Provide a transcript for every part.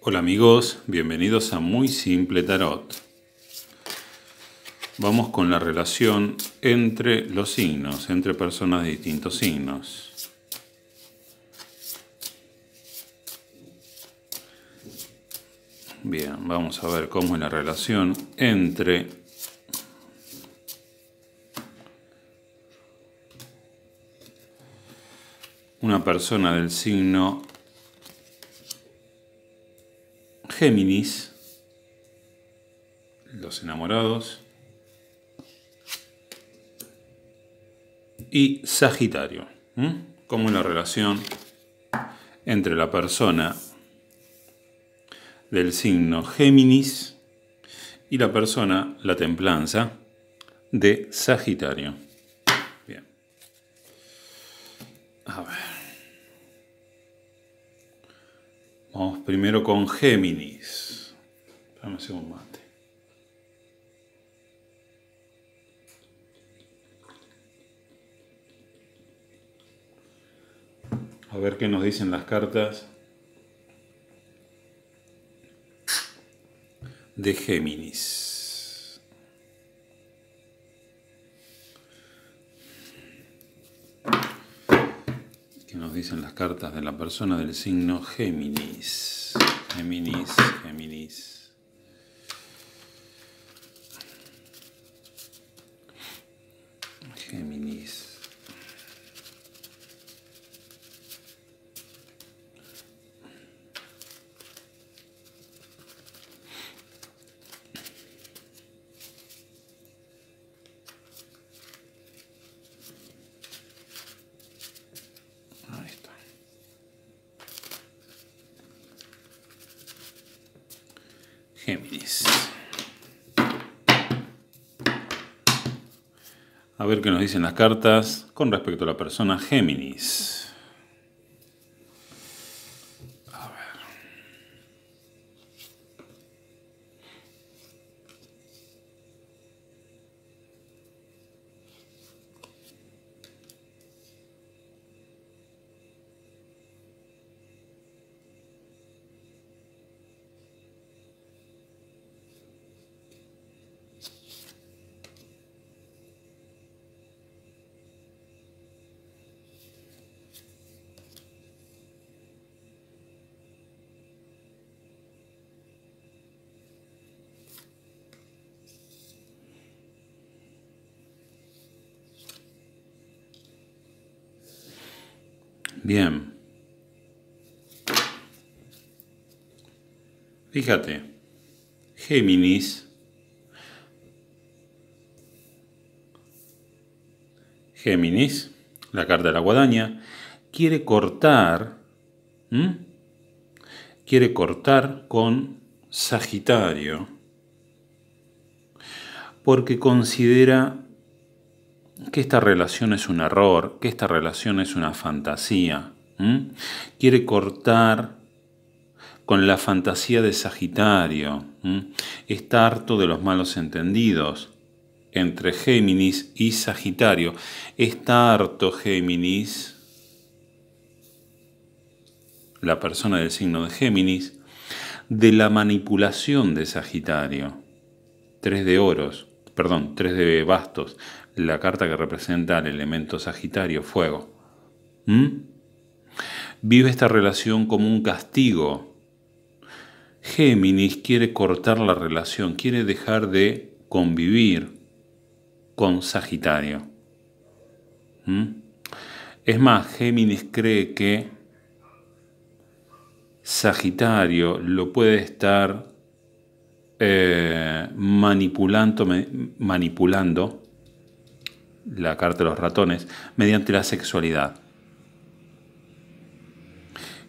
Hola amigos, bienvenidos a Muy Simple Tarot. Vamos con la relación entre los signos, entre personas de distintos signos. Bien, vamos a ver cómo es la relación entre una persona del signo Géminis, los enamorados y Sagitario, como la relación entre la persona del signo Géminis y la persona, la templanza, de Sagitario. Bien. A ver. Vamos primero con Géminis. un mate. A ver qué nos dicen las cartas de Géminis. que nos dicen las cartas de la persona del signo Géminis. Géminis, Géminis. Géminis. A ver qué nos dicen las cartas con respecto a la persona Géminis. Bien. Fíjate, Géminis. Géminis, la carta de la guadaña, quiere cortar, quiere cortar con Sagitario, porque considera que esta relación es un error, que esta relación es una fantasía. Quiere cortar con la fantasía de Sagitario. Está harto de los malos entendidos entre Géminis y Sagitario. Está harto Géminis, la persona del signo de Géminis, de la manipulación de Sagitario. Tres de oros, perdón, tres de bastos la carta que representa al elemento Sagitario, fuego. ¿Mm? Vive esta relación como un castigo. Géminis quiere cortar la relación, quiere dejar de convivir con Sagitario. ¿Mm? Es más, Géminis cree que Sagitario lo puede estar eh, manipulando la carta de los ratones, mediante la sexualidad.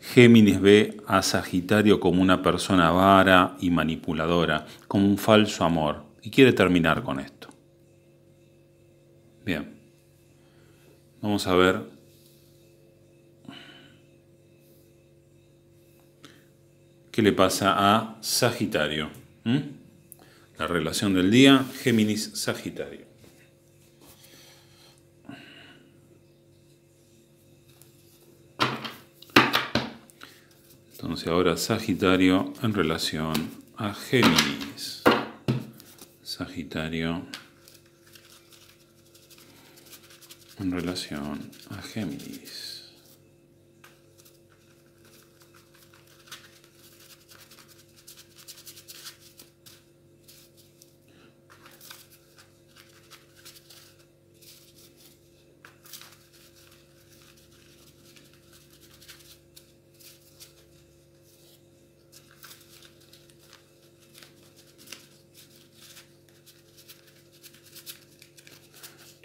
Géminis ve a Sagitario como una persona vara y manipuladora, como un falso amor, y quiere terminar con esto. Bien, vamos a ver. ¿Qué le pasa a Sagitario? ¿Mm? La relación del día, Géminis-Sagitario. Entonces ahora Sagitario en relación a Géminis. Sagitario en relación a Géminis.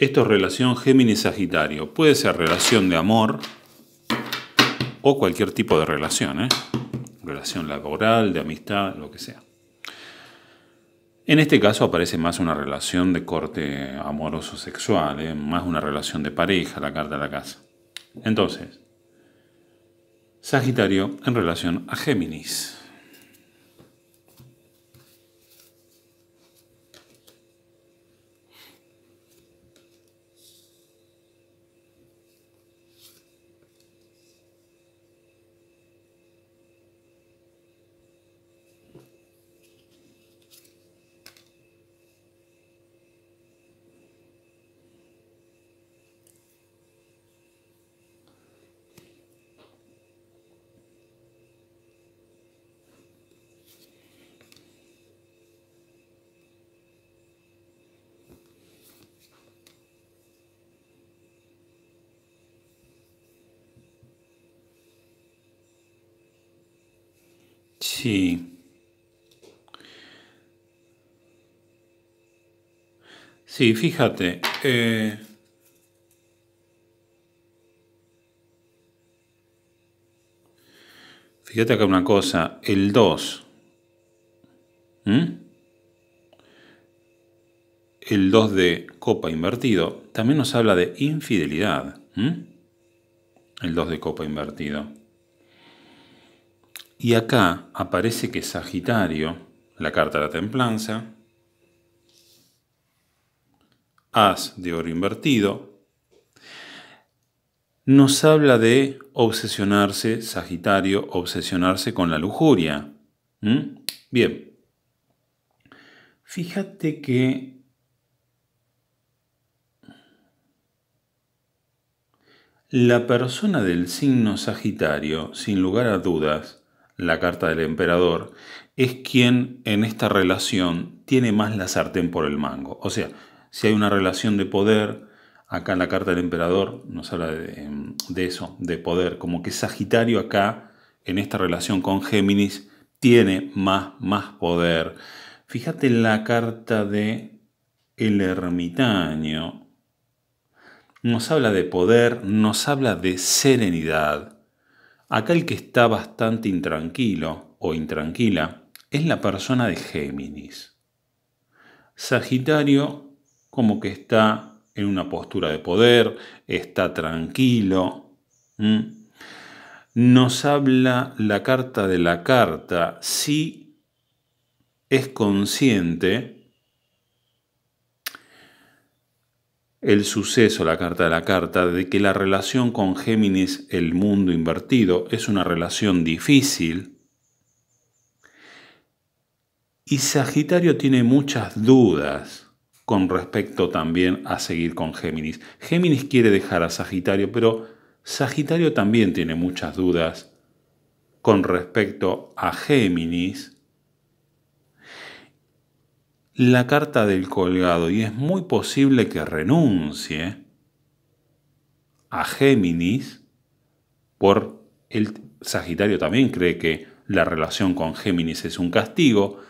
Esto es relación Géminis-Sagitario. Puede ser relación de amor o cualquier tipo de relación, ¿eh? relación laboral, de amistad, lo que sea. En este caso aparece más una relación de corte amoroso sexual, ¿eh? más una relación de pareja, la carta de la casa. Entonces, Sagitario en relación a Géminis. Sí. Sí, fíjate. Eh... Fíjate acá una cosa, el 2. El 2 de copa invertido también nos habla de infidelidad. El 2 de copa invertido. Y acá aparece que Sagitario, la carta de la templanza, as de oro invertido, nos habla de obsesionarse, Sagitario, obsesionarse con la lujuria. Bien, fíjate que la persona del signo Sagitario, sin lugar a dudas, la carta del emperador, es quien en esta relación tiene más la sartén por el mango. O sea, si hay una relación de poder, acá en la carta del emperador nos habla de, eso, de poder, como que Sagitario acá, en esta relación con Géminis, tiene más, más poder. Fíjate en la carta de el ermitaño. Nos habla de poder, nos habla de serenidad, Acá el que está bastante intranquilo o intranquila es la persona de Géminis. Sagitario como que está en una postura de poder, está tranquilo. Nos habla la carta de la carta si es consciente el suceso, la carta de la carta, de que la relación con Géminis, el mundo invertido, es una relación difícil. Y Sagitario tiene muchas dudas con respecto también a seguir con Géminis. Géminis quiere dejar a Sagitario, pero Sagitario también tiene muchas dudas con respecto a Géminis la carta del colgado y es muy posible que renuncie a Géminis por el Sagitario también cree que la relación con Géminis es un castigo,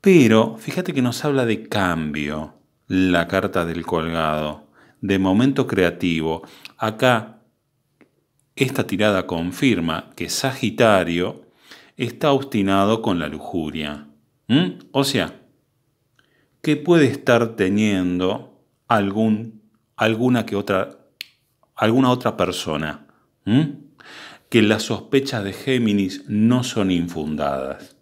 pero fíjate que nos habla de cambio la carta del colgado, de momento creativo. Acá esta tirada confirma que Sagitario está obstinado con la lujuria. O sea, que puede estar teniendo algún, alguna, que otra, alguna otra persona. Que las sospechas de Géminis no son infundadas.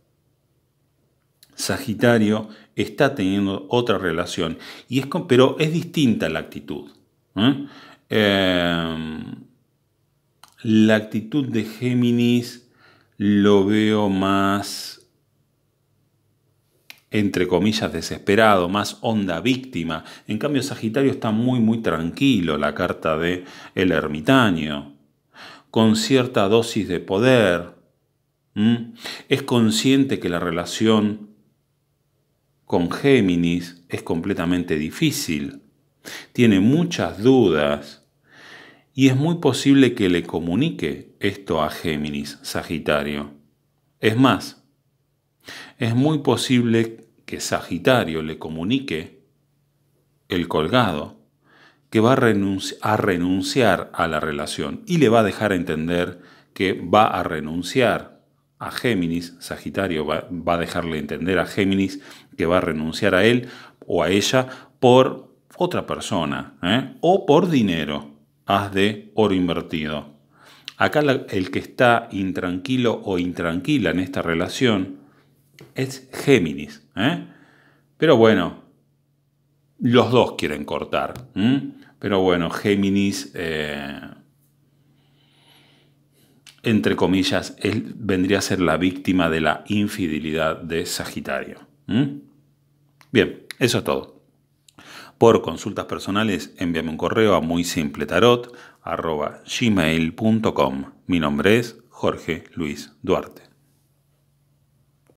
Sagitario está teniendo otra relación, y es pero es distinta la actitud. Em, la actitud de Géminis lo veo más entre comillas, desesperado, más honda víctima. En cambio, Sagitario está muy, muy tranquilo, la carta de el ermitaño, con cierta dosis de poder. Es consciente que la relación con Géminis es completamente difícil. Tiene muchas dudas y es muy posible que le comunique esto a Géminis, Sagitario. Es más, es muy posible que Sagitario le comunique el colgado que va a, a renunciar a la relación y le va a dejar entender que va a renunciar a Géminis, Sagitario va, a dejarle entender a Géminis que va a renunciar a él o a ella por otra persona ¿eh? o por dinero, haz de oro invertido. Acá el que está intranquilo o intranquila en esta relación es Géminis. ¿eh? Pero bueno, los dos quieren cortar. Pero bueno, Géminis, eh, entre comillas, vendría a ser la víctima de la infidelidad de Sagitario. Bien, eso es todo. Por consultas personales, envíame un correo a muy simple Mi nombre es Jorge Luis Duarte.